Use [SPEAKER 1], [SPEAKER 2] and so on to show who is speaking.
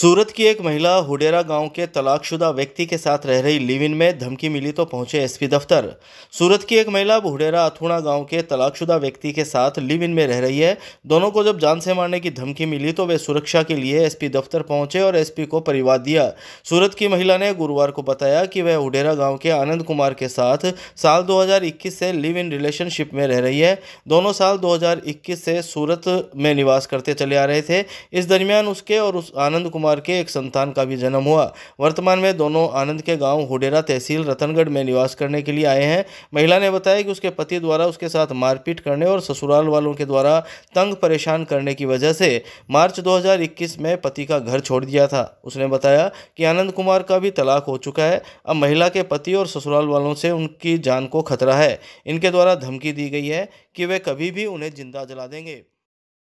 [SPEAKER 1] सूरत की एक महिला हुडेरा गांव के तलाकशुदा व्यक्ति के साथ रह रही लिव इन में धमकी मिली तो पहुंचे एसपी दफ्तर सूरत की एक महिला हुडेरा अथुणा गांव के तलाकशुदा व्यक्ति के साथ लिव इन में रह रही है दोनों को जब जान से मारने की धमकी मिली तो वे सुरक्षा के लिए एसपी दफ्तर पहुंचे और एसपी को परिवार दिया सूरत की महिला ने गुरुवार को बताया कि वह हुडेरा गाँव के आनंद कुमार के साथ साल दो से लिव इन रिलेशनशिप में रह रही है दोनों साल दो से सूरत में निवास करते चले आ रहे थे इस दरमियान उसके और उस आनंद कुमार कुमार के एक संतान का भी जन्म हुआ वर्तमान में दोनों आनंद के गांव हुडेरा तहसील रतनगढ़ में निवास करने के लिए आए हैं महिला ने बताया कि उसके पति द्वारा उसके साथ मारपीट करने और ससुराल वालों के द्वारा तंग परेशान करने की वजह से मार्च दो में पति का घर छोड़ दिया था उसने बताया कि आनंद कुमार का भी तलाक हो चुका है अब महिला के पति और ससुराल वालों से उनकी जान को खतरा है इनके द्वारा धमकी दी गई है कि वे कभी भी उन्हें जिंदा जला देंगे